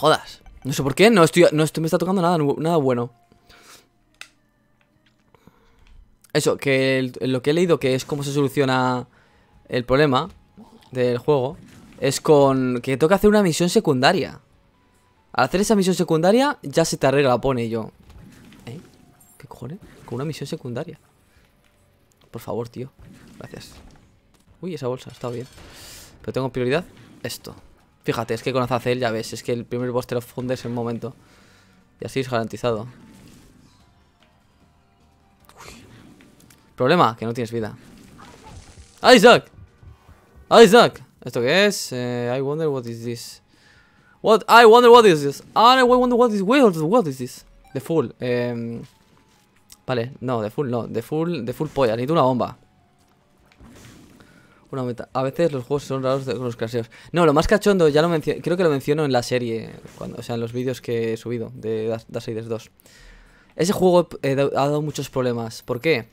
jodas. No sé por qué, no estoy, no estoy, me está tocando nada, nada bueno. Eso, que lo que he leído que es cómo se soluciona el problema del juego es con que toca hacer una misión secundaria. Al hacer esa misión secundaria ya se te arregla, pone yo. ¿Eh? ¿Qué cojones? Con una misión secundaria. Por favor, tío. Gracias. Uy, esa bolsa, está bien. Pero tengo prioridad esto. Fíjate, es que con Azazel ya ves, es que el primer boss te lo fundes en momento. Y así es garantizado. Problema, que no tienes vida. ¡Isaac! ¡Isaac! ¿Esto qué es? Eh, I wonder what is this. What? I wonder what is this. Ah, I wonder what is this. What is this? The full. Eh, em, vale, no, the full no. The full, the full polla. Necesito una bomba. A veces los juegos son raros de los claseos No, lo más cachondo, ya lo creo que lo menciono en la serie, cuando, o sea, en los vídeos que he subido de Dark 2. Ese juego eh, ha dado muchos problemas. ¿Por qué?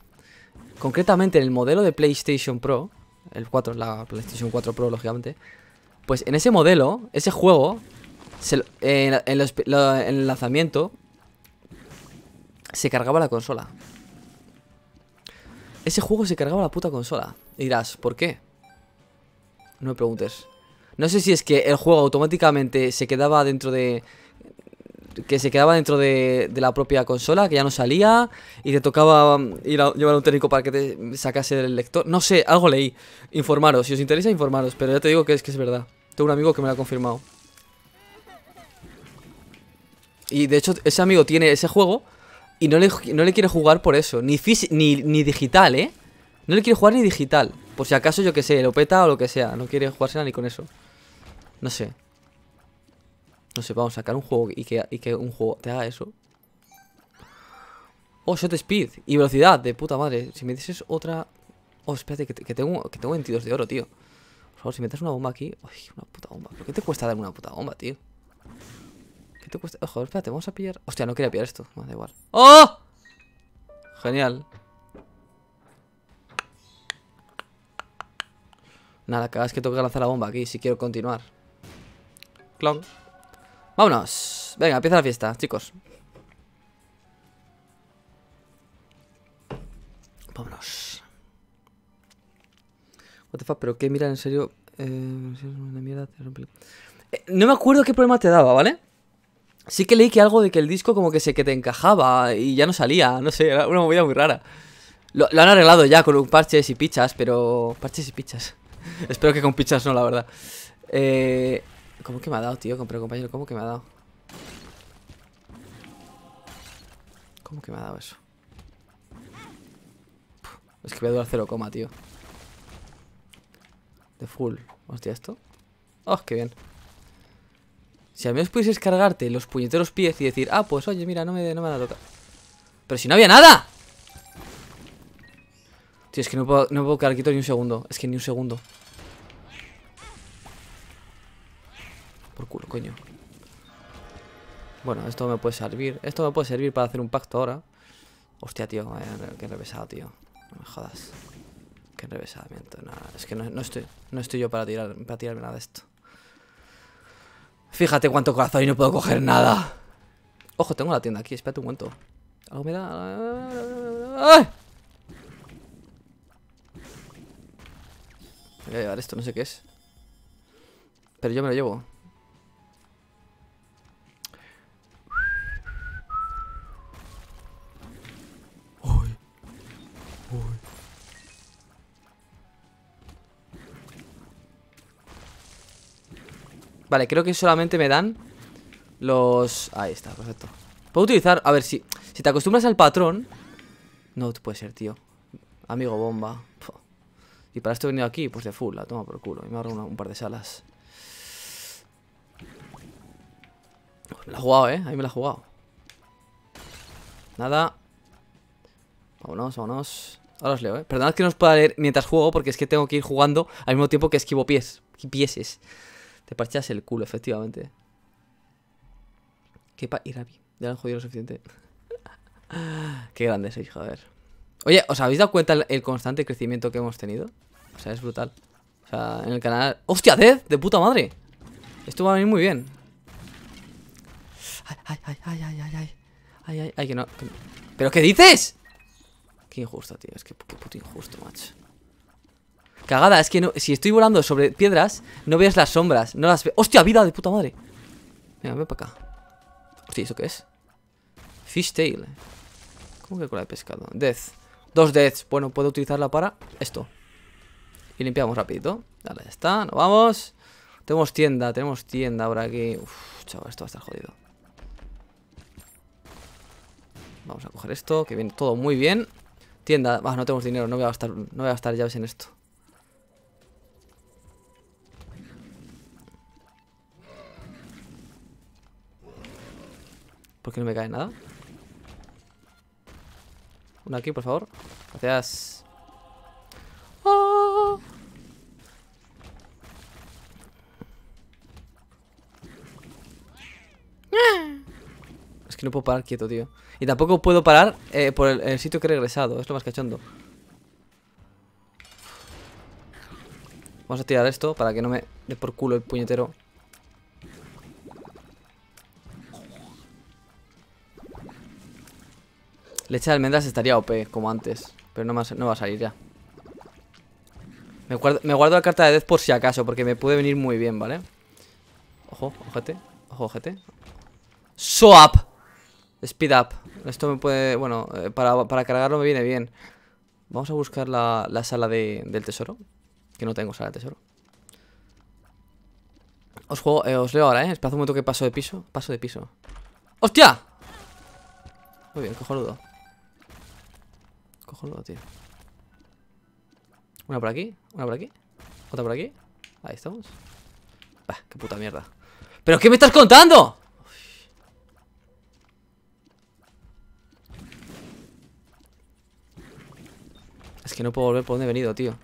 Concretamente en el modelo de PlayStation Pro, el 4, la PlayStation 4 Pro, lógicamente, pues en ese modelo, ese juego, en, en el lanzamiento, se cargaba la consola. Ese juego se cargaba la puta consola. Y dirás, ¿por qué? No me preguntes. No sé si es que el juego automáticamente se quedaba dentro de... Que se quedaba dentro de, la propia consola, que ya no salía, y te tocaba um, ir a llevar a un técnico para que te sacase del lector. No sé, algo leí. Informaros, si os interesa, informaros, pero ya te digo que es que es verdad. Tengo un amigo que me lo ha confirmado. Y de hecho, ese amigo tiene ese juego y no le, no le quiere jugar por eso. Ni, ni, ni digital, ¿eh? No le quiere jugar ni digital. Por si acaso, yo que sé, lo peta o lo que sea. No quiere jugársela ni con eso. No sé. No sé, vamos a sacar un juego y que, y que un juego te haga eso. Oh, shot speed y velocidad, de puta madre. Si me dices otra... Oh, espérate, que, tengo, que tengo 22 de oro, tío. Por favor, si metes una bomba aquí... Uy, una puta bomba. ¿por qué te cuesta dar una puta bomba, tío? ¿Qué te cuesta? Ojo, espérate, vamos a pillar... Hostia, no quería pillar esto. más da igual. ¡Oh! Genial. Nada, cada que tengo que lanzar la bomba aquí si quiero continuar. Clon. Vámonos. Venga, empieza la fiesta, chicos. Vámonos. What pero qué, mira, en serio. Eh, eh, no me acuerdo qué problema te daba, ¿vale? Sí que leí que algo de que el disco como que se que te encajaba y ya no salía, no sé, era una movida muy rara. Lo, han arreglado ya con un parches y pichas, pero. Parches y pichas. Espero que con pichas no, la verdad. Eh, ¿Cómo que me ha dado, tío? Compré compañero, ¿cómo que me ha dado? ¿Cómo que me ha dado eso? es que voy a durar coma, tío. De full. Hostia, esto. ¡Oh, qué bien! Si al menos pudieses cargarte los puñeteros pies y decir, ah, pues oye, mira, no me, no me ha dado Pero si no había nada es que no puedo, no puedo quedar quieto ni un segundo. Es que ni un segundo. Por culo, coño. Bueno, esto me puede servir. Esto me puede servir para hacer un pacto ahora. Hostia, tío. Eh, qué revesado tío. No me jodas. Qué enrevesamiento. Nada, es que no, estoy, no estoy yo para, tirar, para tirarme nada de esto. Fíjate cuánto corazón y no puedo coger nada. Ojo, tengo la tienda aquí. Espérate un momento. Algo me da... ¡Ay! Voy a llevar esto, no sé qué es. Pero yo me lo llevo. Vale, creo que solamente me dan los... Ahí está, perfecto. Puedo utilizar... A ver, si, si te acostumbras al patrón... No puede ser, tío. Amigo bomba. Y para esto he venido aquí, pues de full, la toma por culo. Y me abro un par de salas. Pues me la he jugado, ¿eh? Ahí me la ha jugado. Nada. Vámonos, vámonos. Ahora os leo, ¿eh? Perdonad que no os pueda leer mientras juego, porque es que tengo que ir jugando al mismo tiempo que esquivo pies. Pieses. Te parchas el culo, efectivamente. Qué pa... Irabi. Ya lo han jodido lo suficiente. Qué grande sois, joder. Oye, ¿os habéis dado cuenta el constante crecimiento que hemos tenido? O sea, es brutal. O sea, en el canal... ¡Hostia, Death! ¡De puta madre! Esto va a venir muy bien. ¡Ay, ay, ay, ay, ay, ay! ¡Ay, ay, ay! que no, ¿Pero qué dices? Qué injusto, tío. Es que qué puto injusto, macho. Cagada, es que si estoy volando sobre piedras, no veas las sombras. No las ve. ¡Hostia, vida de puta madre! Venga, ven para acá. Hostia, ¿eso qué es? Fishtail. ¿Cómo que cola de pescado? Death. Dos deaths. Bueno, puedo utilizarla para esto. Y limpiamos rapidito. Dale, ya está, nos vamos. Tenemos tienda, tenemos tienda ahora aquí. Uf, chaval, esto va a estar jodido. Vamos a coger esto, que viene todo muy bien. Tienda, ah, no tenemos dinero, no voy a gastar, no voy a gastar llaves en esto. ¿Por qué no me cae nada? Una aquí, por favor. Gracias. Es que no puedo parar quieto, tío. Y tampoco puedo parar eh, por el, sitio que he regresado. Es lo más cachondo. Vamos a tirar esto para que no me dé por culo el puñetero. Leche de almendras estaría OP, como antes. Pero no, no va a salir ya. Me guardo, la carta de Death por si acaso, porque me puede venir muy bien, ¿vale? Ojo, ojete, ojo, ojete. ¡Soap! Speed up. Esto me puede... Bueno, eh, para, cargarlo me viene bien. Vamos a buscar la, sala del tesoro. Que no tengo sala de tesoro. Os juego, eh, os leo ahora, ¿eh? Espera un momento que paso de piso. Paso de piso. ¡Hostia! Muy bien, cojonudo. Cojonudo, tío. Una por aquí. Una por aquí. Otra por aquí. Ahí estamos. Ah, qué puta mierda. ¿Pero qué me estás contando? Es que no puedo volver por donde he venido, tío.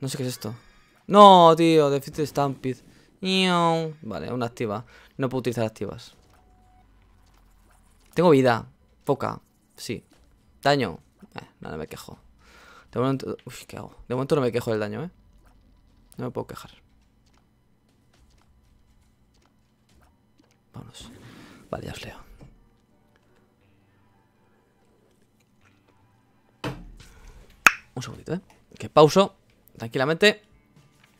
No sé qué es esto. No, tío, de Stampede. Vale, una activa. No puedo utilizar activas. Tengo vida. Poca. Sí. Daño. Eh, nada, me quejo. De momento... Uf, ¿qué hago? De momento no me quejo del daño, ¿eh? No me puedo quejar. Vámonos. Vale, ya os leo. Un segundito, ¿eh? Que pauso. Tranquilamente.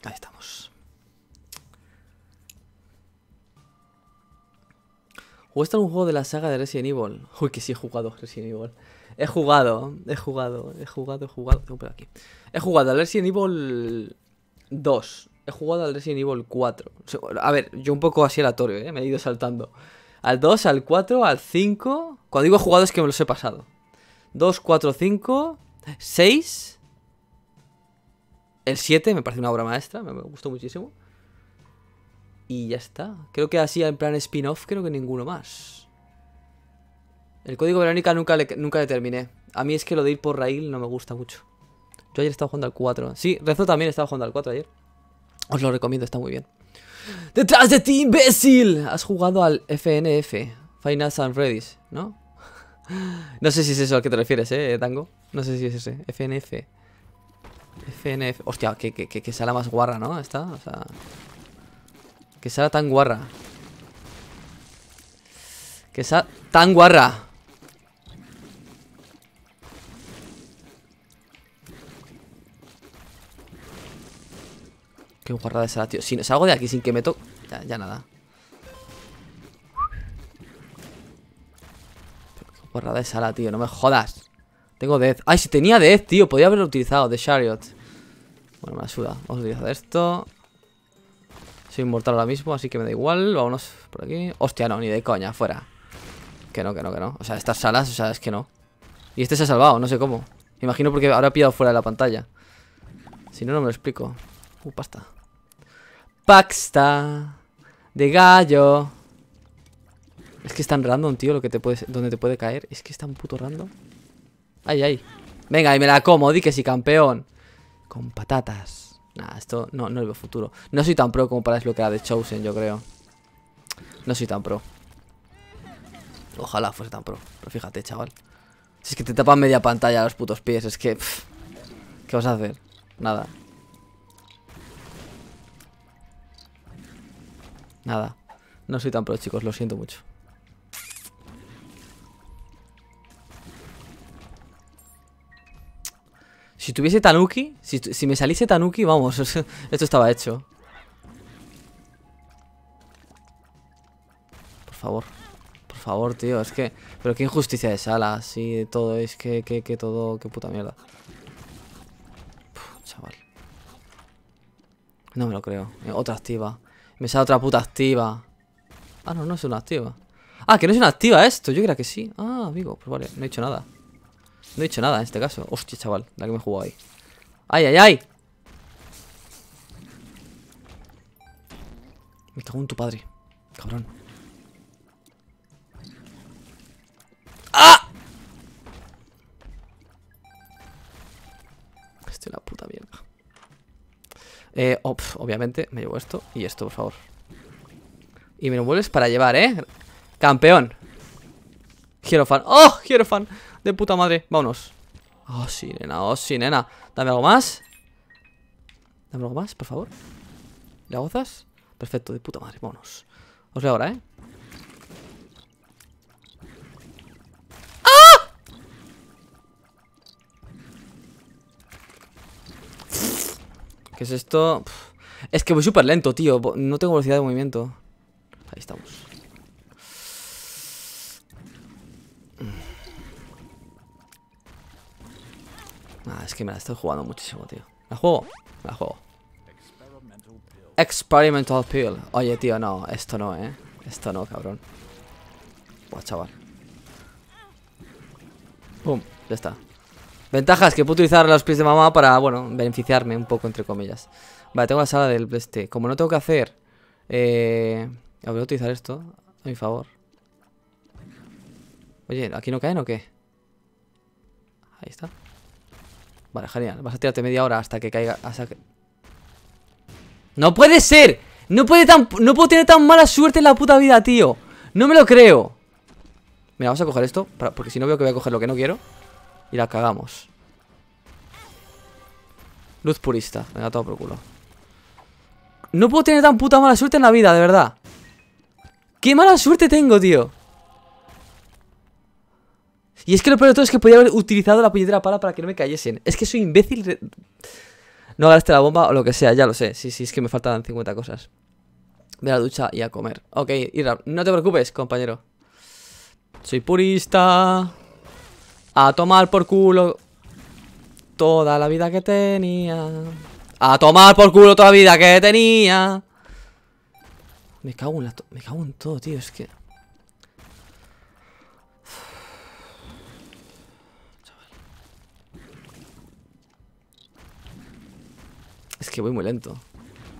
Ahí estamos. ¿Jugaste un juego de la saga de Resident Evil? Uy, que sí he jugado Resident Evil. He jugado, he jugado, he jugado, he jugado. Tengo por aquí. He jugado al Resident Evil 2. He jugado al Resident Evil 4. A ver, yo un poco así aleatorio, ¿eh? Me he ido saltando. Al 2, al 4, al 5. Cuando digo jugado es que me los he pasado. 2, 4, 5, 6. El 7 me parece una obra maestra, me gustó muchísimo. Y ya está. Creo que así en plan spin-off, creo que ninguno más. El código Verónica nunca le, nunca terminé. A mí es que lo de ir por rail no me gusta mucho. Yo ayer estaba jugando al 4. Sí, Rezo también estaba jugando al 4 ayer. Os lo recomiendo, está muy bien. ¡Detrás de ti, imbécil! Has jugado al FNF, Final and Freddy's, ¿no? No sé si es eso al que te refieres, ¿eh, Tango? No sé si es ese, FNF. FNF. Hostia, que, que, que, sala más guarra, ¿no? Esta, o sea... Que sala tan guarra. Que sala tan guarra. Qué de sala tío. Si salgo de aquí sin que me toque... Ya, ya nada. Qué de sala tío. No me jodas. Tengo Death. Ay, si tenía Death, tío. Podía haberlo utilizado. De Chariot. Bueno, me la suda. Vamos a utilizar esto. Soy inmortal ahora mismo, así que me da igual. Vámonos por aquí. Hostia, no, ni de coña. Fuera. Que no, que no, que no. O sea, estas salas, o sea, es que no. Y este se ha salvado, no sé cómo. Me imagino porque habrá pillado fuera de la pantalla. Si no, no me lo explico. Uh, pasta. Paxta de gallo. Es que es tan random, tío, lo que te puedes, donde te puede caer. Es que es tan puto random. Ay, ay. Venga, y me la como, di que sí, campeón. Con patatas. Nada, esto no, no futuro. No soy tan pro como para lo desbloquear de Chosen, yo creo. No soy tan pro. Ojalá fuese tan pro. Pero fíjate, chaval. Si es que te tapan media pantalla los putos pies, es que... ¿Qué vas a hacer? Nada. Nada. No soy tan pro, chicos, lo siento mucho. Si tuviese Tanuki, si, me saliese Tanuki, vamos, esto estaba hecho. Por favor, por favor, tío, es que... Pero qué injusticia de sala, de todo, es que, que, que todo, qué puta mierda. chaval. No me lo creo. Eh, otra activa. Me sale otra puta activa. Ah, no, no es una activa. Ah, que no es una activa esto. Yo creía que sí. Ah, amigo, pues vale, no he hecho nada. No he hecho nada en este caso. Hostia, chaval, la que me jugó ahí. ¡Ay, ay, ay! Me cago en tu padre. Cabrón. ¡Ah! Eh, oh, obviamente, me llevo esto y esto, por favor. Y me lo vuelves para llevar, ¿eh? ¡Campeón! Hierofan. ¡Oh! Hierofan. De puta madre. Vámonos. Oh, sí, nena. Oh, sí, nena. Dame algo más. Dame algo más, por favor. ¿Le gozas? Perfecto, de puta madre. Vámonos. Os veo ahora, ¿eh? ¿Qué es esto? es que voy súper lento, tío. No tengo velocidad de movimiento. Ahí estamos. Mm. Ah, es que me la estoy jugando muchísimo, tío. ¿La juego? La juego. Experimental Pill. Oye, tío, no. Esto no, ¿eh? Esto no, cabrón. Buah, chaval. Pum, ya está. Ventajas que puedo utilizar los pies de mamá para, bueno, beneficiarme un poco, entre comillas. Vale, tengo la sala del este. Como no tengo que hacer... Eh... Voy a utilizar esto a mi favor. Oye, ¿aquí no caen o qué? Ahí está. Vale, genial. Vas a tirarte media hora hasta que caiga... Hasta ¡No puede ser! No, puede tan, no puedo tener tan mala suerte en la puta vida, tío. No me lo creo. Mira, vamos a coger esto, porque si no veo que voy a coger lo que no quiero. Y la cagamos. Luz purista. Venga, todo por culo. No puedo tener tan puta mala suerte en la vida, de verdad. ¡Qué mala suerte tengo, tío! Y es que lo peor de todo es que podía haber utilizado la puñetera pala para que no me cayesen. Es que soy imbécil. No agarraste la bomba o lo que sea, ya lo sé. Sí, sí, es que me faltan 50 cosas. Ve a la ducha y a comer. Ok, Irra, no te preocupes, compañero. Soy purista. A tomar por culo toda la vida que tenía. A tomar por culo toda la vida que tenía. Me cago en la me cago en todo, tío, es que Es que voy muy lento.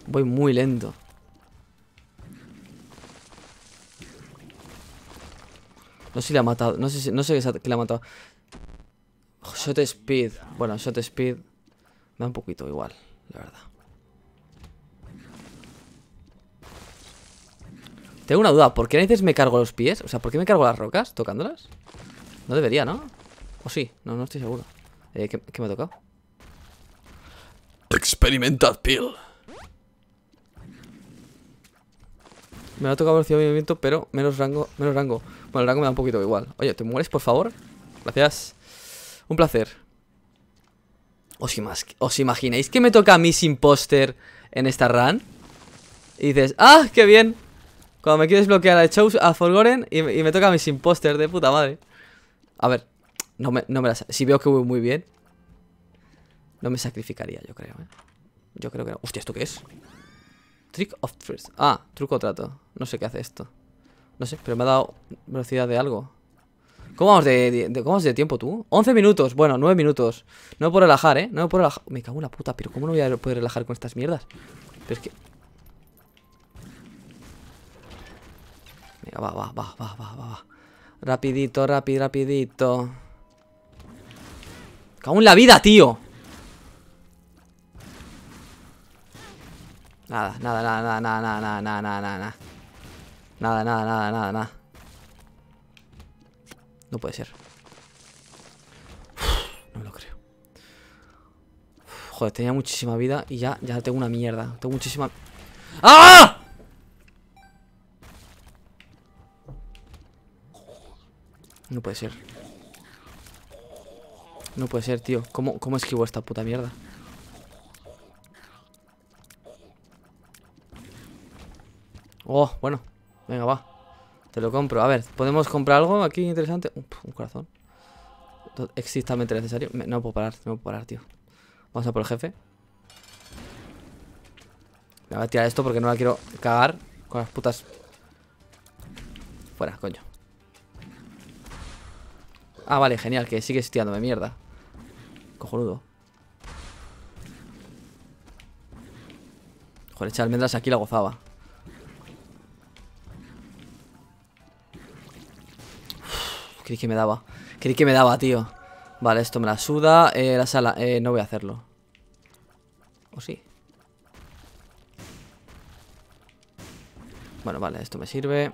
Voy muy lento. No sé si le ha matado. No sé, no sé qué le ha matado. Shot Speed. Bueno, Shot Speed da un poquito igual, la verdad. Tengo una duda. ¿Por qué a veces me cargo los pies? O sea, ¿por qué me cargo las rocas tocándolas? No debería, ¿no? O sí, no, no estoy seguro. Eh, ¿qué, me ha tocado? Experimentad pill Me ha tocado velocidad de movimiento, pero menos rango, menos rango. Bueno, el rango me da un poquito igual. Oye, ¿te mueres, por favor? Gracias. Un placer. ¿Os, imagináis que me toca a mí sin en esta run? Y dices, ¡ah, qué bien! Cuando me quieres bloquear a Chose, a y, me toca a mí de puta madre. A ver, no me, no me Si veo que voy muy bien, no me sacrificaría, yo creo, ¿eh? Yo creo que no. Hostia, ¿esto qué es? Trick of First. Ah, truco o trato. No sé qué hace esto. No sé, pero me ha dado velocidad de algo. ¿Cómo vamos de, tiempo tú? 11 minutos, bueno, 9 minutos. No me puedo relajar, ¿eh? No me puedo relajar. Me cago en la puta, pero ¿cómo no voy a poder relajar con estas mierdas? Pero es que... Venga, va, va, va, va, va, va. Rapidito, rápido, rapidito. Me cago en la vida, tío. Nada, nada, nada, nada, nada, nada, nada, nada, nada. Nada, nada, nada, nada, nada. No puede ser. no lo creo. joder, tenía muchísima vida y ya, ya tengo una mierda. Tengo muchísima... ¡Ah! No puede ser. No puede ser, tío. ¿Cómo, cómo esquivo esta puta mierda? Oh, bueno. Venga, va lo compro. A ver, ¿podemos comprar algo aquí interesante? un corazón. Exactamente necesario. no puedo parar, no puedo parar, tío. Vamos a por el jefe. Me voy a tirar esto porque no la quiero cagar con las putas... Fuera, coño. Ah, vale, genial, que sigue estiándome, mierda. Cojonudo. Joder, echar almendras aquí la gozaba. creí que me daba Creí que me daba, tío Vale, esto me la suda eh, La sala, eh, no voy a hacerlo ¿O sí? Bueno, vale, esto me sirve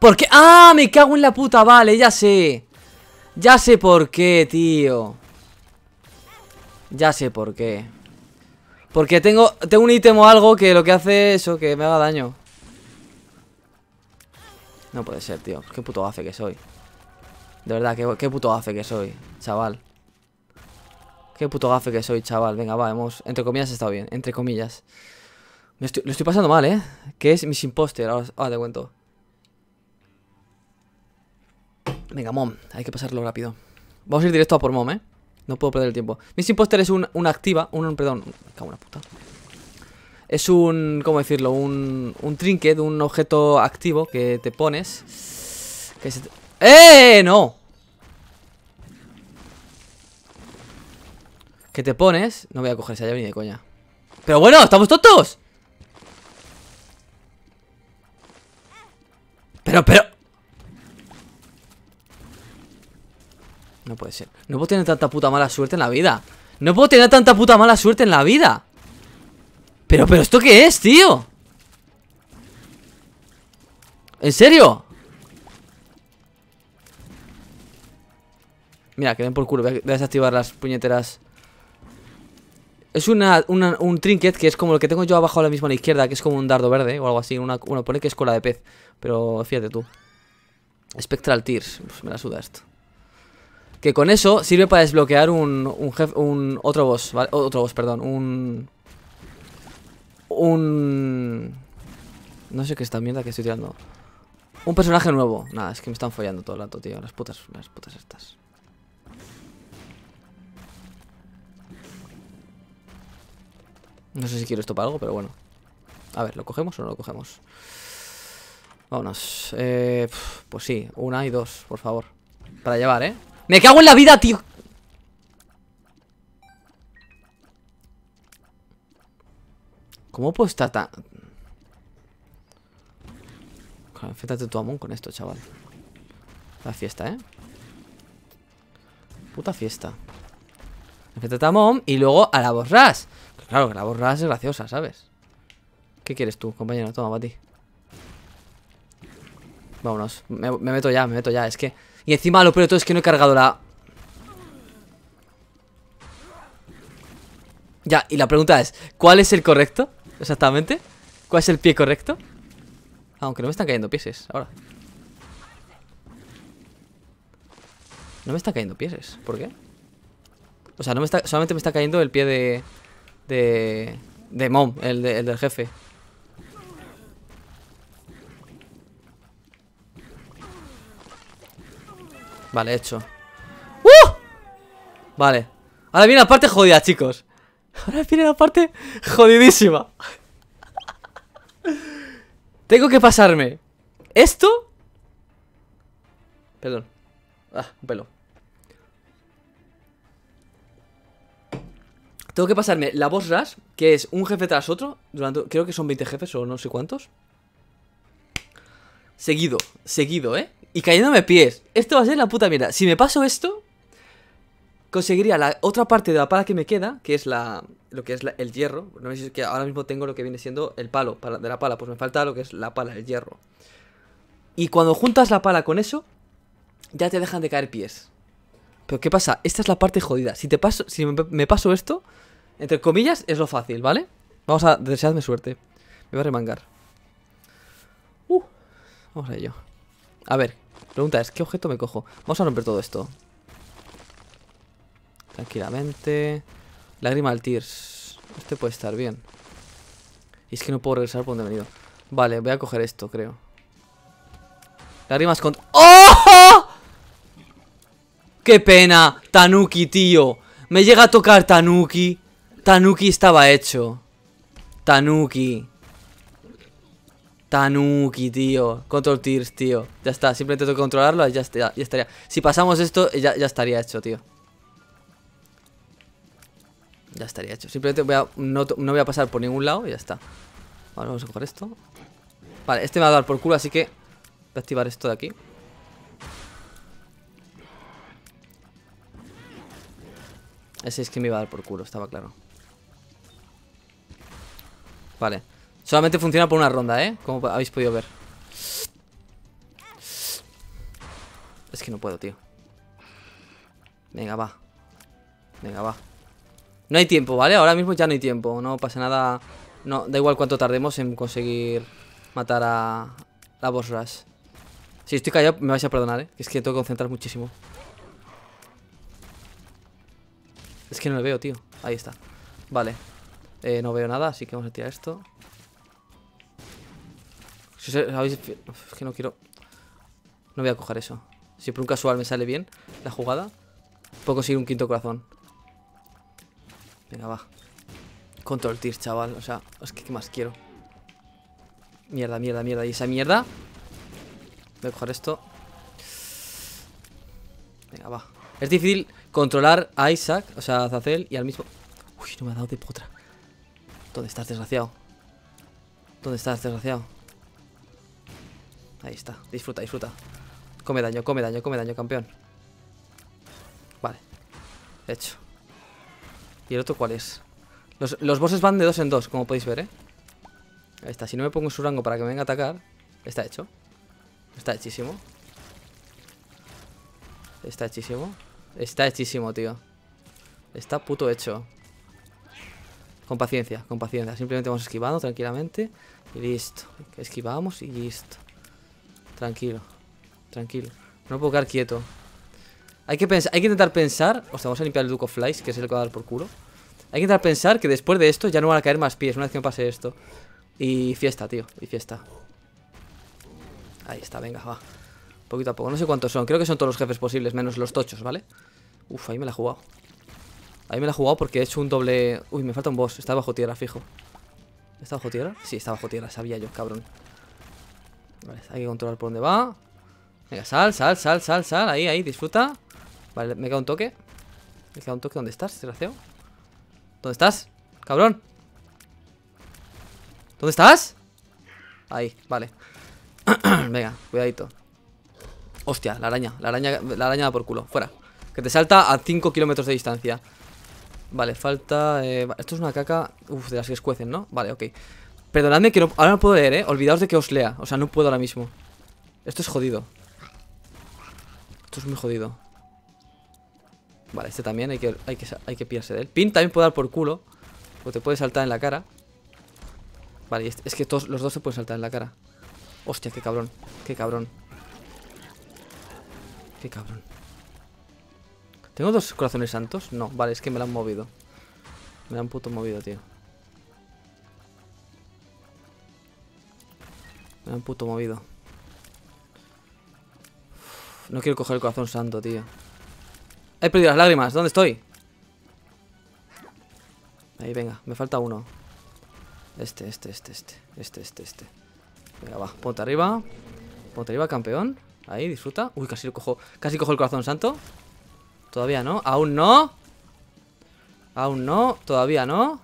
¿Por qué? ¡Ah! Me cago en la puta, vale, ya sé Ya sé por qué, tío Ya sé por qué Porque tengo, tengo un ítem o algo que lo que hace eso, que me haga daño no puede ser, tío. Qué puto hace que soy. De verdad, qué, puto hace que soy, chaval. Qué puto gafe que soy, chaval. Venga, va, hemos... Entre comillas está bien, entre comillas. lo estoy pasando mal, ¿eh? Que es mis imposter? Ahora, te cuento. Venga, mom. Hay que pasarlo rápido. Vamos a ir directo a por mom, ¿eh? No puedo perder el tiempo. Mis imposter es una activa... Un, perdón. Me cago puta. Es un, ¿cómo decirlo? Un, un trinket, un objeto activo que te pones. Que se ¡Eh! ¡No! Que te pones... No voy a coger esa llave ni de coña. ¡Pero bueno! ¡Estamos tontos! Pero, pero... No puede ser. No puedo tener tanta puta mala suerte en la vida. No puedo tener tanta puta mala suerte en la vida. Pero, pero, ¿esto qué es, tío? ¿En serio? Mira, que ven por culo. Voy a desactivar las puñeteras. Es una, un trinket que es como el que tengo yo abajo a la izquierda, que es como un dardo verde o algo así. Una, pone que es cola de pez, pero fíjate tú. Spectral Tears. me la suda esto. Que con eso sirve para desbloquear un, un, jefe... un otro boss, ¿vale? Otro boss, perdón. Un, un... No sé qué es esta mierda que estoy tirando. Un personaje nuevo. Nada, es que me están follando todo el rato, tío. Las putas, las putas estas. No sé si quiero esto para algo, pero bueno. A ver, ¿lo cogemos o no lo cogemos? Vámonos. Eh, pues sí, una y dos, por favor. Para llevar, ¿eh? ¡Me cago en la vida, tío! ¿Cómo puedo estar tan...? da tu amón con esto, chaval. La fiesta, ¿eh? Puta fiesta. Enféntate a Mom y luego a la borras. Claro, que la borras es graciosa, ¿sabes? ¿Qué quieres tú, compañero? Toma, para ti. Vámonos. Me, meto ya, me meto ya. Es que... Y encima lo peor todo es que no he cargado la... Ya, y la pregunta es... ¿Cuál es el correcto? exactamente? ¿Cuál es el pie correcto? Aunque no me están cayendo pieses ahora. No me están cayendo pieses. ¿Por qué? O sea, no solamente me está cayendo el pie de... De... De Mom, el, el del jefe. Vale, hecho. ¡Uh! Vale. Ahora viene la parte jodida, chicos. Ahora viene la parte jodidísima. Tengo que pasarme esto. Perdón. Ah, un pelo. Tengo que pasarme la boss rush, que es un jefe tras otro. Durante, creo que son 20 jefes o no sé cuántos. Seguido, seguido, ¿eh? Y cayéndome pies. Esto va a ser la puta mierda. Si me paso esto, conseguiría la otra parte de la pala que me queda, que es la lo que es el hierro. No que ahora mismo tengo lo que viene siendo el palo de la pala, pues me falta lo que es la pala, el hierro. Y cuando juntas la pala con eso, ya te dejan de caer pies. Pero ¿qué pasa? Esta es la parte jodida. Si te paso, si me, paso esto, entre comillas, es lo fácil, ¿vale? Vamos a deseadme suerte. Me voy a remangar. Uh, vamos a ello. A ver, pregunta es, ¿qué objeto me cojo? Vamos a romper todo esto. Tranquilamente. Lágrima al Tears. Este puede estar bien. Y es que no puedo regresar por donde he venido. Vale, voy a coger esto, creo. Lágrimas con... ¡Oh! ¡Qué pena! Tanuki, tío. Me llega a tocar Tanuki. Tanuki estaba hecho. Tanuki. Tanuki, tío. Control Tears, tío. Ya está. Simplemente tengo que controlarlo ya, ya estaría. Si pasamos esto, ya, ya estaría hecho, tío. Ya estaría hecho. Simplemente voy a, no, voy a pasar por ningún lado y ya está. vamos a coger esto. Vale, este me va a dar por culo, así que voy a activar esto de aquí. Ese es que me iba a dar por culo, estaba claro. Vale. Solamente funciona por una ronda, ¿eh? Como habéis podido ver. Es que no puedo, tío. Venga, va. Venga, va. No hay tiempo, ¿vale? Ahora mismo ya no hay tiempo. No pasa nada. No, da igual cuánto tardemos en conseguir matar a la boss Si estoy callado, me vais a perdonar, ¿eh? Es que tengo que concentrar muchísimo. Es que no le veo, tío. Ahí está. Vale. Eh, no veo nada, así que vamos a tirar esto. es que no quiero... No voy a coger eso. Si por un casual me sale bien la jugada, puedo conseguir un quinto corazón. Venga, va. Control tier, chaval. O sea, es que ¿qué más quiero? Mierda, mierda, mierda. ¿Y esa mierda? Voy a coger esto. Venga, va. Es difícil controlar a Isaac, o sea, a Zacel y al mismo... Uy, no me ha dado de potra. ¿Dónde estás, desgraciado? ¿Dónde estás, desgraciado? Ahí está. Disfruta, disfruta. Come daño, come daño, come daño, campeón. Vale. Hecho. ¿Y el otro cuál es? Los, los bosses van de dos en dos, como podéis ver, ¿eh? Ahí está, si no me pongo en su rango para que me venga a atacar Está hecho Está hechísimo Está hechísimo Está hechísimo, tío Está puto hecho Con paciencia, con paciencia Simplemente vamos esquivando tranquilamente Y listo, esquivamos y listo Tranquilo Tranquilo, no puedo quedar quieto hay que, hay que intentar pensar... O sea, vamos a limpiar el Duke of Flies, que es el que va a dar por culo. Hay que intentar pensar que después de esto ya no van a caer más pies una vez que me pase esto. Y fiesta, tío, y fiesta. Ahí está, venga, va. Poquito a poco, no sé cuántos son. Creo que son todos los jefes posibles, menos los tochos, ¿vale? Uf, ahí me la he jugado. Ahí me la he jugado porque he hecho un doble... Uy, me falta un boss, está bajo tierra, fijo. ¿Está bajo tierra? Sí, está bajo tierra, sabía yo, cabrón. Vale, hay que controlar por dónde va. Venga, sal, sal, sal, sal, sal. Ahí, ahí, disfruta. Vale, me queda un toque. Me queda un toque. ¿Dónde estás, desgraciado? ¿Dónde estás? Cabrón. ¿Dónde estás? Ahí, vale. Venga, cuidadito. Hostia, la araña. La araña, la araña da por culo. Fuera. Que te salta a 5 kilómetros de distancia. Vale, falta... Eh, esto es una caca... Uf, de las que escuecen, ¿no? Vale, ok. Perdonadme que ahora no puedo leer, ¿eh? Olvidaos de que os lea. O sea, no puedo ahora mismo. Esto es jodido. Esto es muy jodido. Vale, este también hay que, hay que, hay que pillarse de él. Pin también puede dar por culo. O te puede saltar en la cara. Vale, este, es, que todos, los dos se pueden saltar en la cara. Hostia, qué cabrón. Qué cabrón. Qué cabrón. ¿Tengo dos corazones santos? No, vale, es que me la han movido. Me la han puto movido, tío. Me han puto movido. No quiero coger el corazón santo, tío. He perdido las lágrimas. ¿Dónde estoy? Ahí, venga. Me falta uno. Este, este, este, este. Este, este, este. Venga, va. Ponte arriba. Ponte arriba, campeón. Ahí, disfruta. Uy, casi lo cojo, casi cojo el corazón santo. Todavía no. Aún no. Aún no. Todavía no.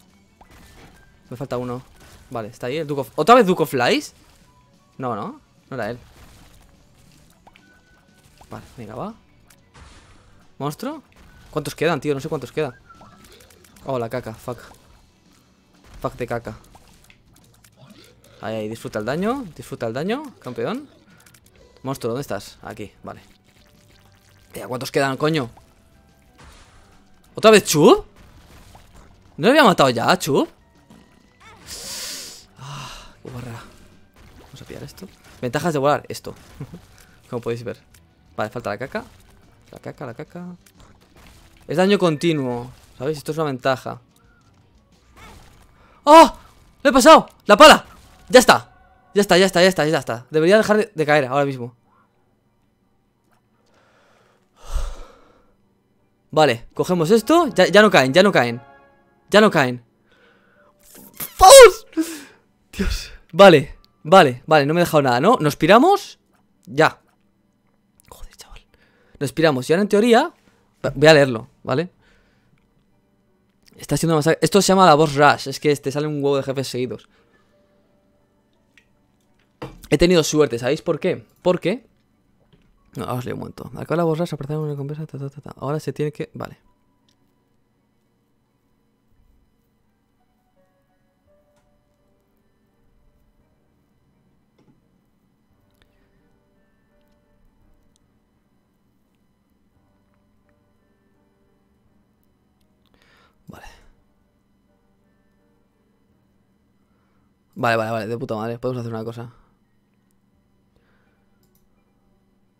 Me falta uno. Vale, está ahí el Duke ¿Otra vez Duke of Flies? No, no. No era él. Vale, venga, va. ¿Monstruo? ¿Cuántos quedan, tío? No sé cuántos quedan Oh, la caca, fuck. Fuck de caca. Ahí, ahí, disfruta el daño, disfruta el daño, campeón. Monstruo, ¿dónde estás? Aquí, vale. ¿cuántos quedan, coño? ¿Otra vez Chu? ¿No le había matado ya Chu? Ah, qué barra. Vamos a pillar esto. Ventajas de volar, esto. Como podéis ver. Vale, falta la caca. La caca, la caca. Es daño continuo, ¿sabéis? Esto es una ventaja. ¡Oh! ¿Le he pasado! ¡La pala! ¡Ya está! Ya está, ya está, ya está, ya está. Debería dejar de, caer ahora mismo. Vale, cogemos esto. Ya, ya, no caen, ya no caen. Ya no caen. ¡Vamos! Dios. Vale, vale, vale, no me he dejado nada, ¿no? Nos piramos. Ya respiramos. Y ahora en teoría, voy a leerlo, ¿vale? Está siendo masacre. Esto se llama la voz rush, es que te este, sale un huevo de jefes seguidos. He tenido suerte, ¿sabéis por qué? Porque... No, os leo un momento. Acá la voz rush aparece una conversa Ahora se tiene que... Vale. Vale. Vale, vale, vale, de puta madre. Podemos hacer una cosa.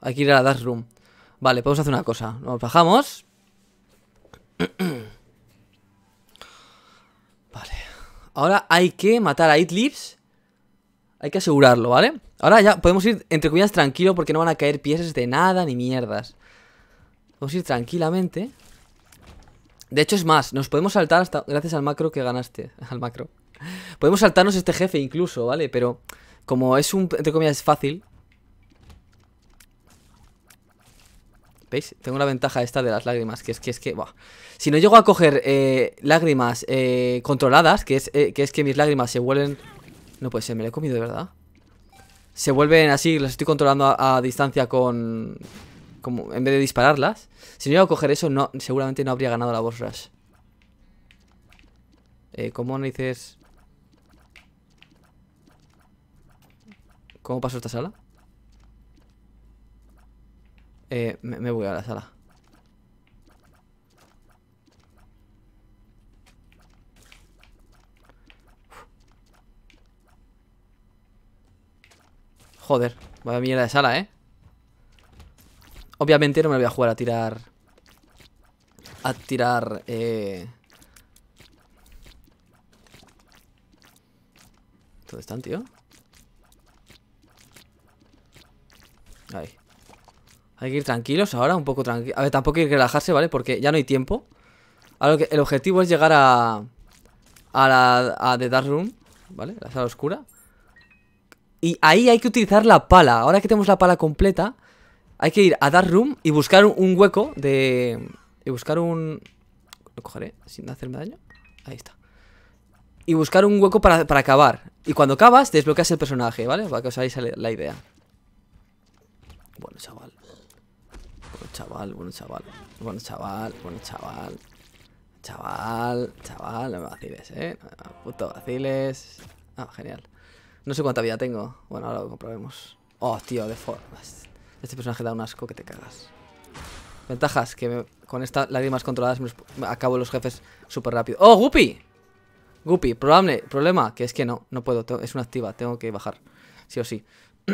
Hay que ir a la Dash Room. Vale, podemos hacer una cosa. Nos bajamos. vale. Ahora hay que matar a Itlips. Hay que asegurarlo, ¿vale? Ahora ya podemos ir, entre comillas, tranquilo porque no van a caer piezas de nada ni mierdas. Podemos ir tranquilamente. De hecho, es más, nos podemos saltar hasta. Gracias al macro que ganaste. Al macro. Podemos saltarnos este jefe incluso, ¿vale? Pero como es un, entre comillas, fácil. ¿Veis? Tengo una ventaja esta de las lágrimas, que es que es que... Si no llego a coger eh, lágrimas eh, controladas, eh, que es, que mis lágrimas se vuelven... No puede ser, me lo he comido de verdad. Se vuelven así, las estoy controlando a distancia con, como en vez de dispararlas. Si no iba a coger eso, no, seguramente no habría ganado la boss rush. Eh, ¿Cómo no dices...? ¿Cómo pasó esta sala? Eh, me, me voy a la sala. Joder, vaya mierda de sala, ¿eh? Obviamente no me voy a jugar a tirar... A tirar... Eh, ¿Dónde están, tío? Ahí. Hay que ir tranquilos ahora, un poco tranquilos. A ver, tampoco hay que relajarse, ¿vale? Porque ya no hay tiempo. Ahora que el objetivo es llegar a... A la... A The Dark Room, ¿vale? La sala oscura. Y ahí hay que utilizar la pala. Ahora que tenemos la pala completa, hay que ir a dar Room y buscar un hueco de... Y buscar un... Lo cogeré sin hacerme daño. Ahí está. Y buscar un hueco para, para acabar. Y cuando cavas, desbloqueas el personaje, ¿vale? Para que os hagáis la idea. Bueno, chaval. Bueno, chaval, bueno, chaval. Bueno, chaval, bueno, chaval. Chaval, chaval, no vaciles, ¿eh? puto vaciles. Ah, genial. No sé cuánta vida tengo. Bueno, ahora lo comprobemos. Oh, tío, de formas. Este personaje da un asco que te cagas. Ventajas, que con estas lágrimas controladas me, acabo los jefes súper rápido. ¡Oh, Guppy! Guppy, probable, problema, que es que no, no puedo, es una activa, tengo que bajar. Sí o sí.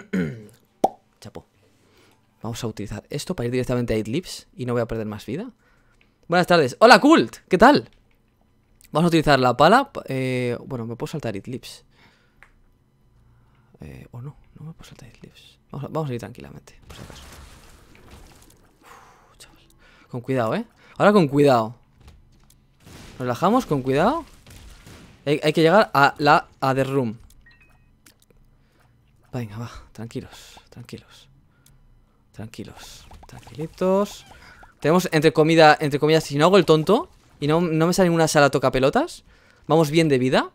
Chapo. Vamos a utilizar esto para ir directamente a It y no voy a perder más vida. Buenas tardes. ¡Hola, Cult, ¿Qué tal? Vamos a utilizar la pala. Eh, bueno, me puedo saltar it eh, o no, no me puedo saltar Vamos, vamos a ir tranquilamente, por acaso. Con cuidado, ¿eh? Ahora con cuidado. Nos relajamos con cuidado. Hay, que llegar a la a Room. Venga, va. Tranquilos, tranquilos. Tranquilos. Tranquilitos. Tenemos entre comida, entre comida si no hago el tonto y no, no me sale ninguna sala toca pelotas, vamos bien de vida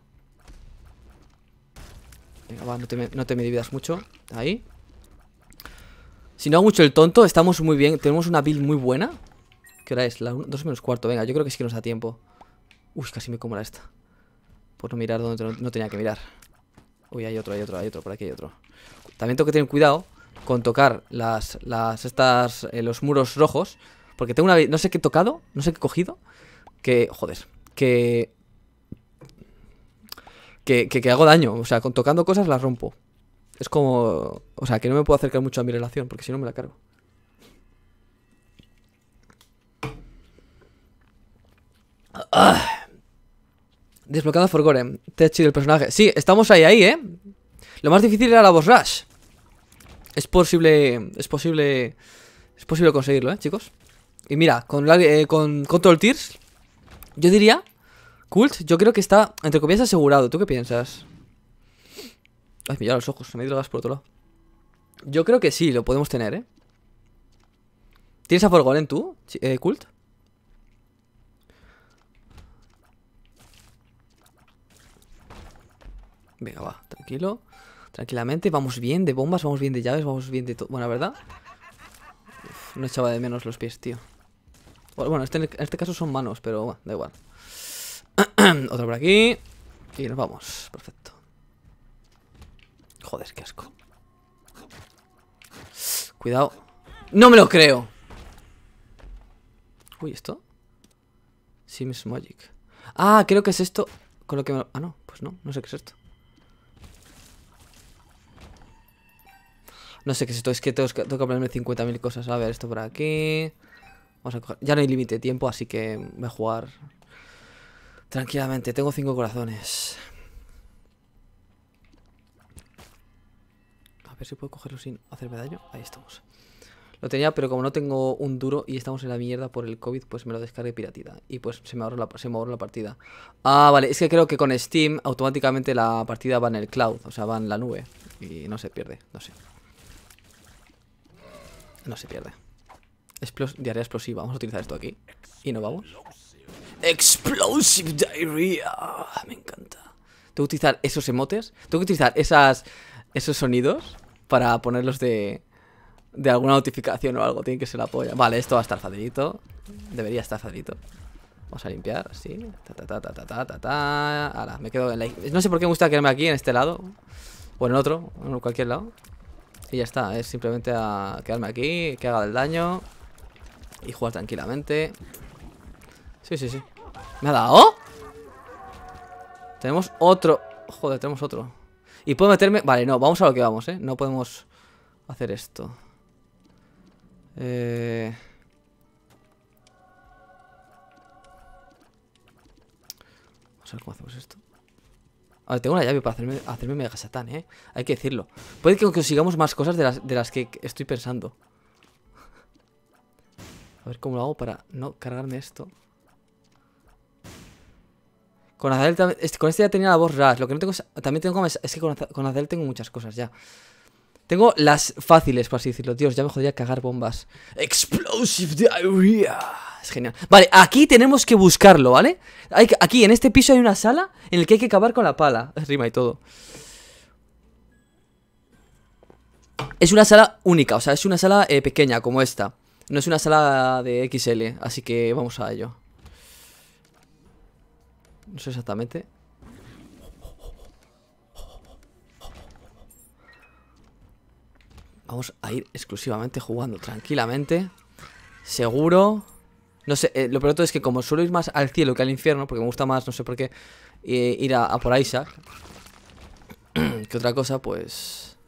no te, me, dividas mucho. Ahí. Si no hago mucho el tonto, estamos muy bien. Tenemos una build muy buena. ¿Qué hora es? La 2 menos cuarto. Venga, yo creo que sí que nos da tiempo. Uy, casi me como la esta. Por no mirar donde no, tenía que mirar. Uy, hay otro, hay otro, hay otro. Por aquí hay otro. También tengo que tener cuidado con tocar las, las estas, eh, los muros rojos. Porque tengo una... No sé qué he tocado, no sé qué he cogido. Que... Joder. Que que, hago daño. O sea, con, tocando cosas las rompo. Es como... O sea, que no me puedo acercar mucho a mi relación, porque si no me la cargo. Ah. Desbloqueando Desbloqueado te Te chido el personaje. Sí, estamos ahí, ahí, ¿eh? Lo más difícil era la boss rush. Es posible... Es posible... Es posible conseguirlo, ¿eh, chicos? Y mira, con, la, eh, con Control Tears... Yo diría Cult, yo creo que está, entre comillas, asegurado. ¿Tú qué piensas? Ay, mira los ojos, se me drogas por otro lado. Yo creo que sí, lo podemos tener, ¿eh? ¿Tienes a Forgolen tú, eh, Cult? Venga, va, tranquilo. Tranquilamente, vamos bien de bombas, vamos bien de llaves, vamos bien de todo. Bueno, ¿verdad? no echaba de menos los pies, tío. Bueno, este, en este caso son manos, pero da igual. Otro por aquí. Y nos vamos. Perfecto. Joder, qué asco. Cuidado. ¡No me lo creo! Uy, ¿esto? Sims Magic. Ah, creo que es esto con lo que Ah, no. Pues no. No sé qué es esto. No sé qué es esto. Es que tengo, que ponerme 50.000 cosas. A ver, esto por aquí. Vamos a coger... Ya no hay límite de tiempo, así que voy a jugar Tranquilamente, tengo cinco corazones. A ver si puedo cogerlo sin hacer daño. Ahí estamos. Lo tenía, pero como no tengo un duro y estamos en la mierda por el COVID, pues me lo descargué piratita. Y pues se me ahorró la, la partida. Ah, vale, es que creo que con Steam automáticamente la partida va en el cloud, o sea, va en la nube. Y no se pierde, no sé. No se pierde. Explos explosiva, vamos a utilizar esto aquí. Y nos vamos. Explosive Diarrhea. Ah, me encanta. Tengo que utilizar esos emotes. Tengo que utilizar esas, esos sonidos para ponerlos de, de alguna notificación o algo. Tiene que ser la polla. Vale, esto va a estar facilito. Debería estar facilito. Vamos a limpiar, sí. Ta, ta, ta, ta, ta, ta, ta, Ahora, me quedo en la... No sé por qué me gusta quedarme aquí, en este lado. O en otro, en cualquier lado. Y ya está, es simplemente a quedarme aquí, que haga el daño. Y jugar tranquilamente. Sí, sí, sí. ¿Me ha Tenemos otro Joder, tenemos otro Y puedo meterme... Vale, no, vamos a lo que vamos, ¿eh? No podemos hacer esto Eh... Vamos a ver cómo hacemos esto a ver, tengo una llave para hacerme, hacerme mega satán, ¿eh? Hay que decirlo. Puede que consigamos más cosas de las que estoy pensando. A ver cómo lo hago para no cargarme esto. Con Azael Con este ya tenía la voz ras. Lo que no tengo es, También tengo es, que con, Adel tengo muchas cosas ya. Tengo las fáciles, por así decirlo. Dios, ya me jodía cagar bombas. Explosive diarrhea. Es genial. Vale, aquí tenemos que buscarlo, ¿vale? aquí, en este piso hay una sala en la que hay que acabar con la pala. Rima y todo. Es una sala única, o sea, es una sala eh, pequeña como esta. No es una sala de XL, así que vamos a ello. No sé exactamente. Vamos a ir exclusivamente jugando tranquilamente. Seguro. No sé, eh, lo peor es que como suelo ir más al cielo que al infierno, porque me gusta más, no sé por qué, ir a, por Isaac. que otra cosa, pues...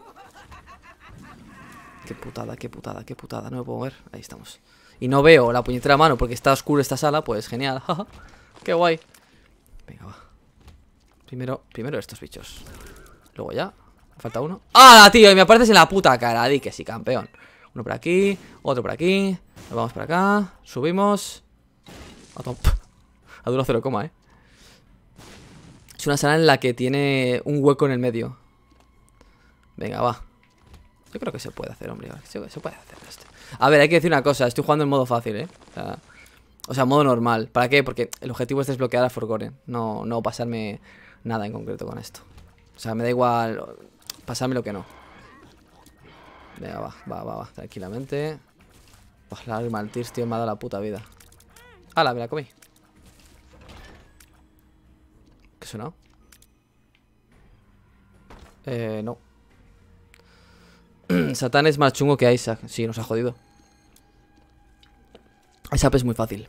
Qué putada, qué putada, qué putada. No me puedo ver, Ahí estamos. Y no veo la puñetera mano porque está oscura esta sala, pues genial. qué guay. Venga, va. Primero, primero estos bichos. Luego ya. Me falta uno. ¡Ah, tío! Y me apareces en la puta cara. Di que sí, campeón. Uno por aquí, otro por aquí. Nos vamos por acá. Subimos. A duro cero coma, eh. Es una sala en la que tiene un hueco en el medio. Venga, va. Yo creo que se puede hacer, hombre. Se puede hacer A ver, hay que decir una cosa. Estoy jugando en modo fácil, eh. O sea, o sea, modo normal. ¿Para qué? Porque el objetivo es desbloquear a Forgore. No, no pasarme nada en concreto con esto. O sea, me da igual pasarme lo que no. Venga, va, va, va, va. Tranquilamente. Pues la arma al tío me ha dado la puta vida. ¡Hala, me la comí! ¿Qué suena? Eh, no. Satán es más chungo que Isaac. Sí, nos ha jodido. Esa es muy fácil.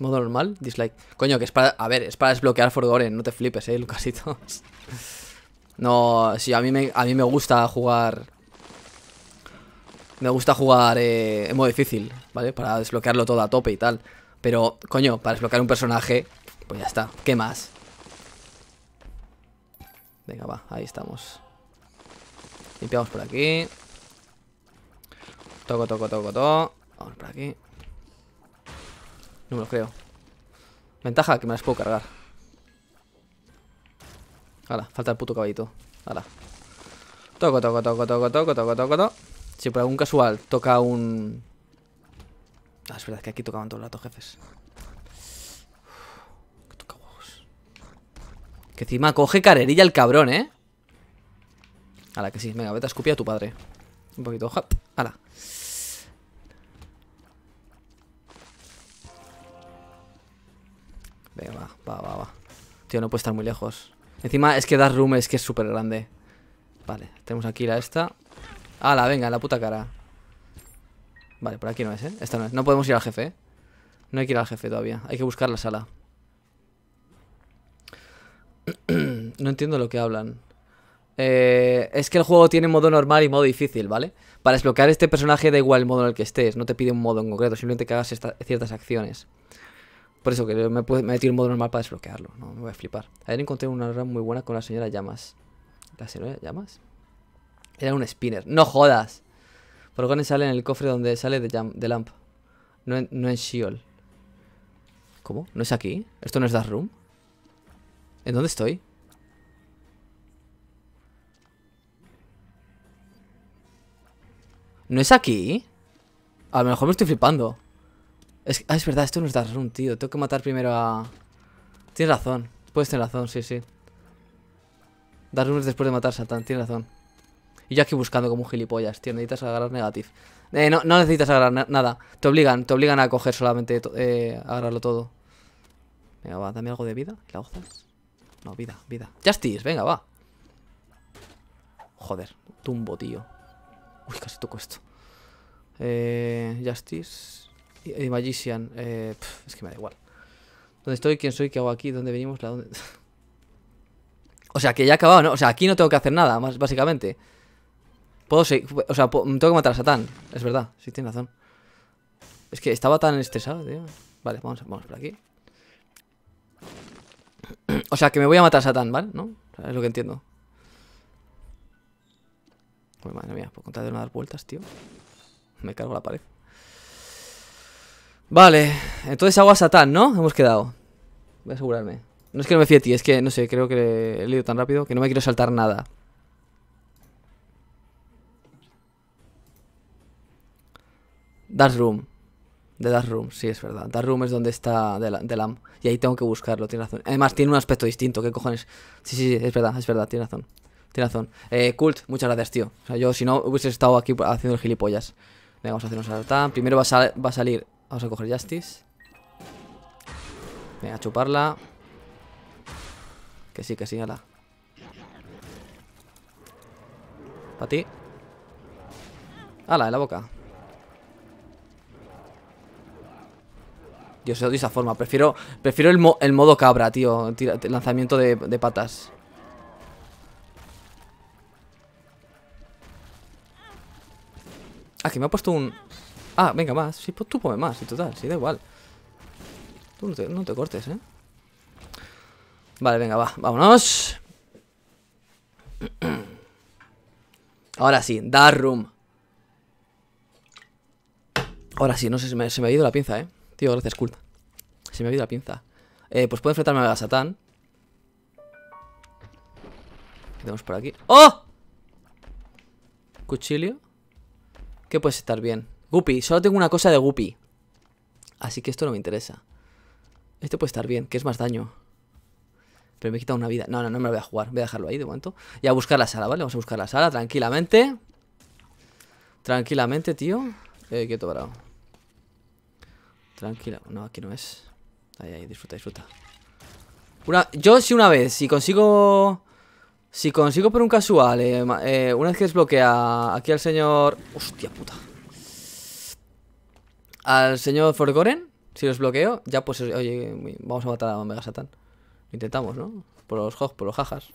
Modo normal, dislike. Coño, que es para... A ver, es para desbloquear Forgoren no te flipes, eh, Lucasitos. no, si a mí me, a mí me gusta jugar... Me gusta jugar eh, en modo difícil, ¿vale? Para desbloquearlo todo a tope y tal. Pero, coño, para desbloquear un personaje, pues ya está. ¿Qué más? Venga, va, ahí estamos. Limpiamos por aquí. Toco, toco, toco, toco. Vamos por aquí. No me lo creo. Ventaja que me las puedo cargar. Hala, falta el puto caballito. Hala. Toco, toco, toco, toco, toco, toco, toco, toco. Si por algún casual toca un... Ah, es verdad que aquí tocaban todos los rato, jefes. que toca huevos. Que encima coge carerilla el cabrón, ¿eh? Hala, que sí. Venga, vete a escupir a tu padre. Un poquito. Hala. Venga, va, va, va, Tío, no puede estar muy lejos. Encima es que das room es que es súper grande. Vale, tenemos aquí la esta. la venga, la puta cara. Vale, por aquí no es, ¿eh? Esta no es. No podemos ir al jefe, ¿eh? No hay que ir al jefe todavía. Hay que buscar la sala. no entiendo lo que hablan. Eh, es que el juego tiene modo normal y modo difícil, ¿vale? Para desbloquear este personaje da igual el modo en el que estés, no te pide un modo en concreto, simplemente que hagas ciertas acciones. Por eso que me, he metido metí modo normal para desbloquearlo. No me voy a flipar. Ayer encontré una run muy buena con la señora Llamas. ¿La señora Llamas? Era un spinner. ¡No jodas! Por Forgotten sale en el cofre donde sale de, Lamp. No en, no en Sheol. ¿Cómo? ¿No es aquí? ¿Esto no es Dark Room? ¿En dónde estoy? ¿No es aquí? A lo mejor me estoy flipando. Es, ah, es verdad, esto no es run, tío. Tengo que matar primero a... Tienes razón. Puedes tener razón, sí, sí. run es después de matar a Satan, tienes razón. Y yo aquí buscando como un gilipollas, tío. Necesitas agarrar negative. Eh, no, no necesitas agarrar nada. Te obligan, te obligan a coger solamente... Eh, agarrarlo todo. Venga, va, dame algo de vida. ¿Qué la No, vida, vida. Justice, venga, va. Joder, tumbo, tío. Uy, casi toco esto. Eh, Justice. Eh, Magician. Eh, es que me da igual. ¿Dónde estoy? ¿Quién soy? ¿Qué hago aquí? ¿Dónde venimos? dónde? o sea, que ya he acabado, ¿no? O sea, aquí no tengo que hacer nada, más básicamente. Puedo seguir. O sea, me tengo que matar a Satán. Es verdad, sí, tiene razón. Es que estaba tan estresado, tío. Vale, vamos, vamos por aquí. o sea, que me voy a matar a Satán, ¿vale? ¿No? es lo que entiendo. madre mía, por contar de no dar vueltas, tío. Me cargo la pared. Vale, entonces agua satán, ¿no? Hemos quedado Voy a asegurarme No es que no me fíe a ti, es que, no sé, creo que he leído tan rápido Que no me quiero saltar nada Dark Room De Dark Room, sí, es verdad Dark Room es donde está Delam de Y ahí tengo que buscarlo, tiene razón Además, tiene un aspecto distinto, ¿qué cojones? Sí, sí, sí, es verdad, es verdad, tiene razón Tiene razón eh, Cult, muchas gracias, tío O sea, yo si no hubiese estado aquí haciendo el gilipollas Venga, vamos a hacer un Primero va a, va a salir Vamos a coger Justice. Venga, a chuparla. Que sí, que sí, ala. A ti. Ala, en la boca. Dios, se de esa forma. Prefiero, prefiero el, modo cabra, tío. lanzamiento de, de patas. Aquí ah, me ha puesto un... Ah, venga, más. Sí, pues tú pone más, y total, sí, da igual. Tú no te, cortes, ¿eh? Vale, venga, va, vámonos. Ahora sí, room. Ahora sí, no sé, se me, ha ido la pinza, ¿eh? Tío, gracias, culpa. Se me ha ido la pinza. Eh, pues puedo enfrentarme a Satán. ¿Qué tenemos por aquí? ¡Oh! Cuchillo. Que puedes estar bien. Guppy, solo tengo una cosa de Guppy. Así que esto no me interesa. Este puede estar bien, que es más daño. Pero me he quitado una vida. No, no, no me lo voy a jugar. Voy a dejarlo ahí de momento. Y a buscar la sala, ¿vale? Vamos a buscar la sala tranquilamente. Tranquilamente, tío. Eh, quieto bravo Tranquila. No, aquí no es. Ahí, ahí, disfruta, disfruta. Una... Yo si una vez, si consigo... Si consigo por un casual, eh, eh, una vez que desbloquea aquí al señor... Hostia puta al señor Forgoren, si los bloqueo, ya pues, oye, vamos a matar a Omega Satan. intentamos, ¿no? Por los hogs, por los jajas.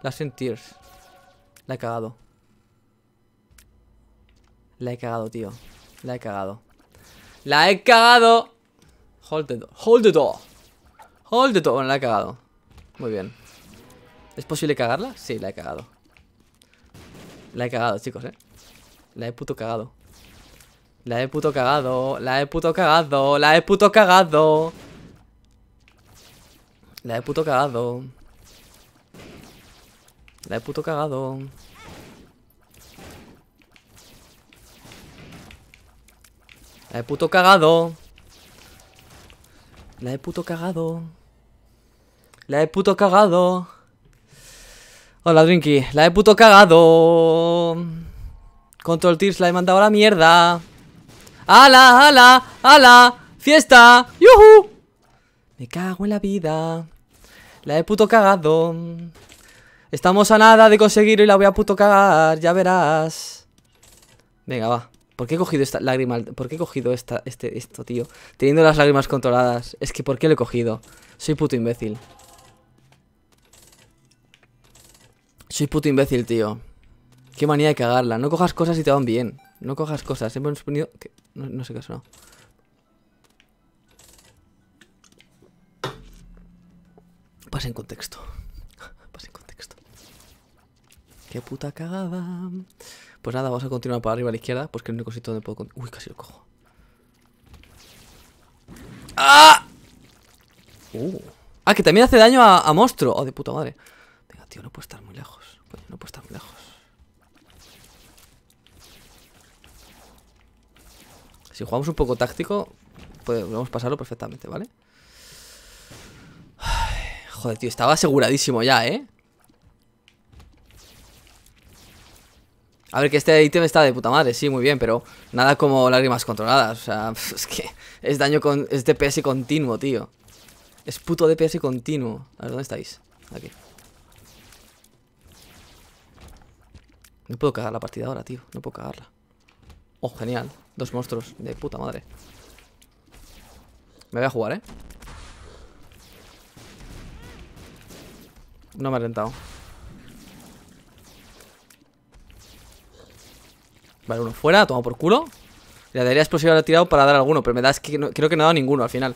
La en La he cagado. La he cagado, tío. La he cagado. La he cagado. Hold the Hold the door. Hold the door. Bueno, la he cagado. Muy bien. ¿Es posible cagarla? Sí, la he cagado. La he cagado, chicos, ¿eh? La he puto cagado. La he puto cagado. La he puto cagado. La he puto cagado. La he puto cagado. La he puto cagado. La he puto cagado. La he puto cagado. La he puto cagado. Hola, Drinky. La he puto cagado. Control Tears, la he mandado a la mierda. ¡Hala, hala, hala! ¡Fiesta! ¡Yuhu! Me cago en la vida. La he puto cagado. Estamos a nada de conseguirlo y la voy a puto cagar, ya verás. Venga, va. ¿Por qué he cogido esta lágrima? ¿Por qué he cogido esta, este, esto, tío? Teniendo las lágrimas controladas. Es que ¿por qué lo he cogido? Soy puto imbécil. Soy puto imbécil, tío. Qué manía de cagarla. No cojas cosas si te van bien. No cojas cosas. Siempre hemos venido... No, no, sé qué ha sonado. Pasa en contexto. Pasa en contexto. Qué puta cagada. Pues nada, vamos a continuar para arriba a la izquierda. Pues que es único cosito donde puedo... Uy, casi lo cojo. ¡Ah! Uh. Ah, que también hace daño a, monstruo. Oh, de puta madre. Venga, tío, no puedo estar muy lejos. no puedo estar muy lejos. Si jugamos un poco táctico, podemos pasarlo perfectamente, ¿vale? joder, tío, estaba aseguradísimo ya, ¿eh? A ver, que este ítem está de puta madre, sí, muy bien, pero nada como lágrimas controladas. O sea, es que es daño con... es DPS continuo, tío. Es puto DPS continuo. A ver, ¿dónde estáis? Aquí. No puedo cagar la partida ahora, tío. No puedo cagarla. Oh, genial. Dos monstruos, de puta madre Me voy a jugar, ¿eh? No me ha rentado Vale, uno fuera, toma por culo La daría explosiva pues, haber tirado para dar alguno Pero me da, es que creo que no ha dado ninguno al final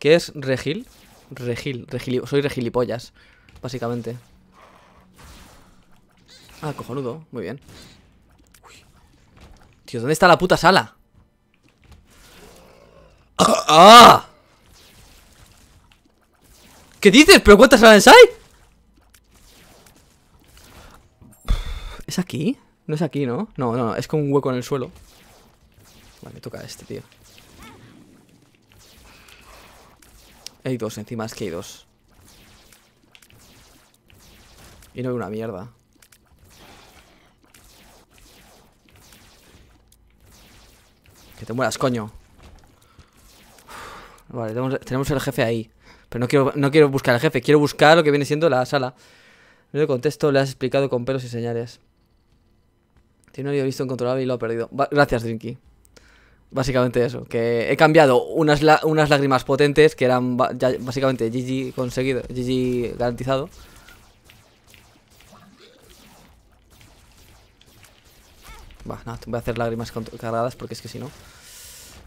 ¿Qué es regil? Regil, regil soy regilipollas Básicamente Ah, cojonudo, muy bien ¿dónde está la puta sala? ¡Ah! ¿Qué dices? ¿Pero cuántas salas hay? ¿Es aquí? No es aquí, ¿no? No, no, es con un hueco en el suelo Vale, me toca este, tío Hay dos encima, es que hay dos Y no hay una mierda Que te mueras, coño. Vale, tenemos el jefe ahí. Pero no quiero, no quiero buscar al jefe, quiero buscar lo que viene siendo la sala. No le contesto, le has explicado con pelos y señales. Tiene un visto incontrolable y lo ha perdido. Gracias, Drinky. Básicamente eso, que he cambiado unas, unas lágrimas potentes que eran básicamente GG conseguido, GG garantizado. Va, voy a hacer lágrimas cargadas porque es que si no...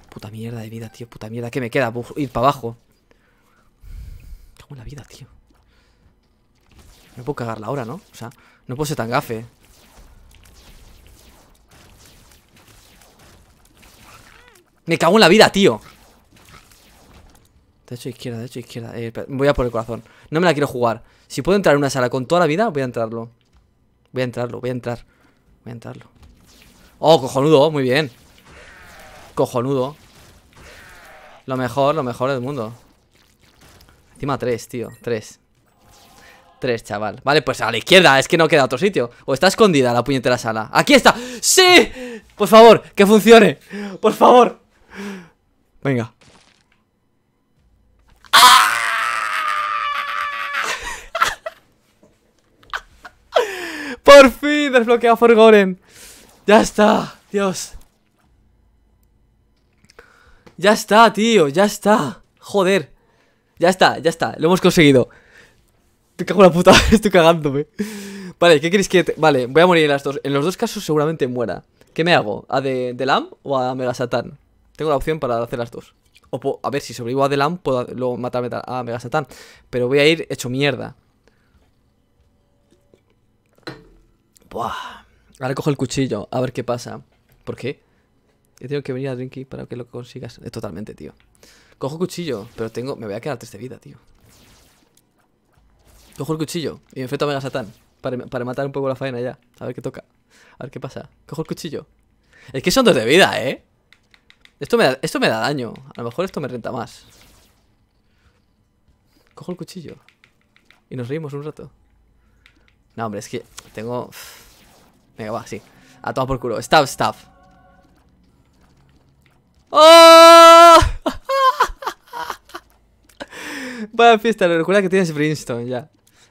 Puta mierda de vida, tío. Puta mierda. ¿Qué me queda? ir para abajo. Cago en la vida, tío. No puedo cagarla ahora, ¿no? O sea, no puedo ser tan gafe. Me cago en la vida, tío. De hecho, izquierda, de hecho, izquierda. Eh, voy a por el corazón. No me la quiero jugar. Si puedo entrar en una sala con toda la vida, voy a entrarlo. Voy a entrarlo, voy a entrar. Voy a entrarlo. Oh, cojonudo, muy bien Cojonudo Lo mejor, lo mejor del mundo Encima tres, tío, tres Tres, chaval Vale, pues a la izquierda, es que no queda otro sitio O está escondida la puñetera sala ¡Aquí está! ¡Sí! Por favor, que funcione Por favor Venga ¡Ah! Por fin desbloqueado Forgoren ya está, Dios. Ya está, tío, ya está. Joder. Ya está, ya está, lo hemos conseguido. ¡Te cago en la puta, estoy cagándome. Vale, ¿qué queréis que.? Te... Vale, voy a morir en las dos. En los dos casos seguramente muera. ¿Qué me hago? ¿A de, de Lam o a Satan? Tengo la opción para hacer las dos. O a ver, si sobrevivo a de Lam puedo luego matarme a Mega Satan Pero voy a ir hecho mierda. Buah. Ahora cojo el cuchillo, a ver qué pasa. ¿Por qué? Yo tengo que venir a Drinky para que lo consigas. Es totalmente, tío. Cojo cuchillo, pero tengo. Me voy a quedar tres de vida, tío. Cojo el cuchillo y me enfrento a Mega Satán. Para, para, matar un poco la faena ya. A ver qué toca. A ver qué pasa. Cojo el cuchillo. Es que son dos de vida, ¿eh? Esto me da, esto me da daño. A lo mejor esto me renta más. Cojo el cuchillo. Y nos reímos un rato. No, hombre, es que tengo... Venga, va, sí. A todas por culo. Staff, staff. ¡Oh! Vaya fiesta, recuerda que tienes Brimstone ya.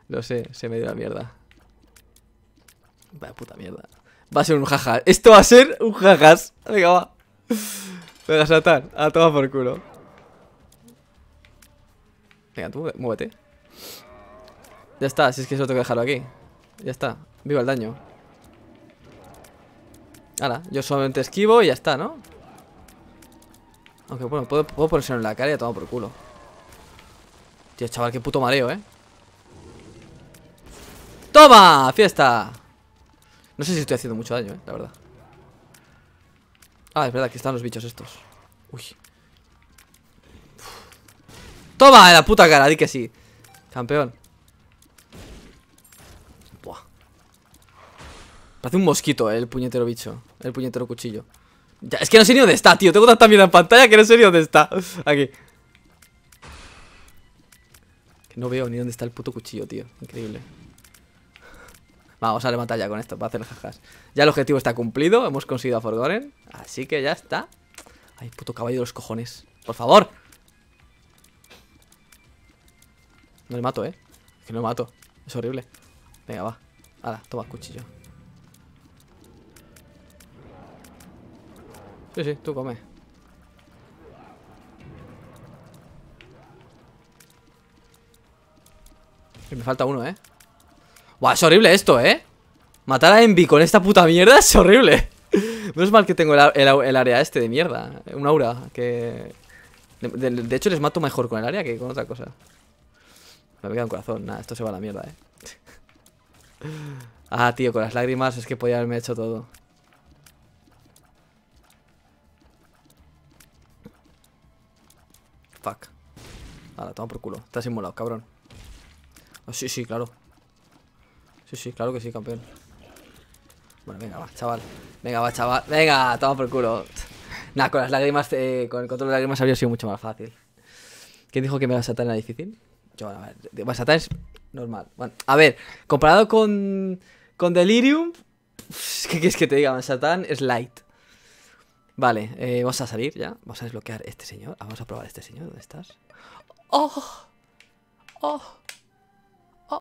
Lo sé, se me dio la mierda. Vaya puta mierda. Va a ser un jajas. Esto va a ser un jajas. Venga, va. Venga, Satan. A tomar por culo. Venga, tú muévete. Ya está, si es que solo tengo que dejarlo aquí. Ya está. Viva el daño. Ahora, yo solamente esquivo y ya está, ¿no? Aunque bueno, puedo, puedo ponerse en la cara y tomar por culo. Tío, chaval, qué puto mareo, ¿eh? ¡Toma! ¡Fiesta! No sé si estoy haciendo mucho daño, ¿eh? La verdad. Ah, es verdad, aquí están los bichos estos. Uy. ¡Toma! En la puta cara, di que sí. Campeón. Buah. Parece un mosquito, ¿eh? El puñetero bicho. El puñetero cuchillo Es que no sé ni dónde está, tío Tengo tanta mierda en pantalla que no sé ni dónde está Aquí Que no veo ni dónde está el puto cuchillo, tío Increíble Vamos a la batalla con esto, para hacer jajas Ya el objetivo está cumplido, hemos conseguido a Forgoren Así que ya está Ay, puto caballo de los cojones Por favor No le mato, eh Que no le mato, es horrible Venga, va Hala, toma, el cuchillo Sí, sí, tú come me falta uno, ¿eh? Buah, es horrible esto, ¿eh? Matar a Envy con esta puta mierda es horrible. No es mal que tengo el, área este de mierda. Un aura que... De, hecho, les mato mejor con el área que con otra cosa. Me pega un corazón. Nada, esto se va a la mierda, ¿eh? ah, tío, con las lágrimas es que podía haberme hecho todo. Fuck. Ahora, toma por culo. has inmolado, cabrón. Ah, sí, sí, claro. Sí, sí, claro que sí, campeón. Bueno, venga, va, chaval. Venga, va, chaval. Venga, toma por culo. Nah, con las lágrimas, eh, con el control de lágrimas habría sido mucho más fácil. ¿Quién dijo que me Satan era difícil? Yo, a ver, es normal. Bueno, a ver, comparado con, con Delirium, ¿qué quieres que te diga? Satan es light. Vale, eh, vamos a salir ya. Vamos a desbloquear este señor. Ah, vamos a probar este señor. ¿Dónde estás? ¡Oh! ¡Oh!